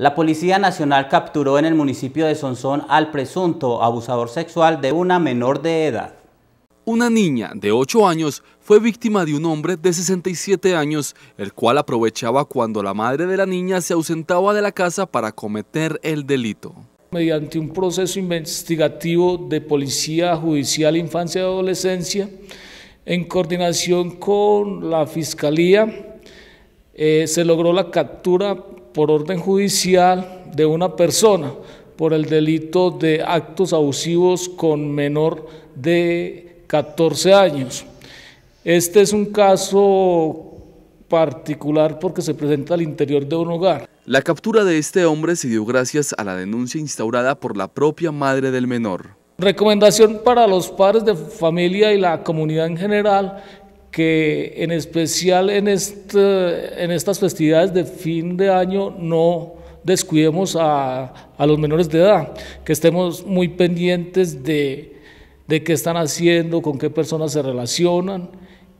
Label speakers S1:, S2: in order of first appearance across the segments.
S1: La Policía Nacional capturó en el municipio de Sonsón al presunto abusador sexual de una menor de edad. Una niña de 8 años fue víctima de un hombre de 67 años, el cual aprovechaba cuando la madre de la niña se ausentaba de la casa para cometer el delito.
S2: Mediante un proceso investigativo de Policía Judicial Infancia y Adolescencia, en coordinación con la Fiscalía, eh, se logró la captura por orden judicial de una persona por el delito de actos abusivos con menor de 14 años. Este es un caso particular porque se presenta al interior de un hogar. La captura
S1: de este hombre se dio gracias a la denuncia instaurada por la propia madre del menor.
S2: Recomendación para los padres de familia y la comunidad en general que en especial en, este, en estas festividades de fin de año no descuidemos a, los menores de edad, que estemos muy pendientes de, qué están haciendo, con qué personas se relacionan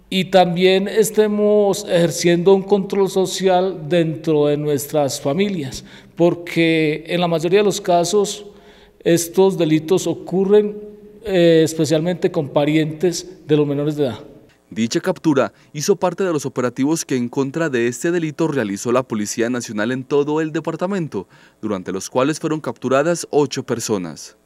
S2: y también estemos ejerciendo un control social dentro de nuestras familias, porque en la mayoría de los casos estos delitos ocurren eh, especialmente con parientes de los menores de edad.
S1: Dicha captura hizo parte de los operativos que en contra de este delito realizó la Policía Nacional en todo el
S2: departamento, durante los cuales fueron capturadas ocho personas.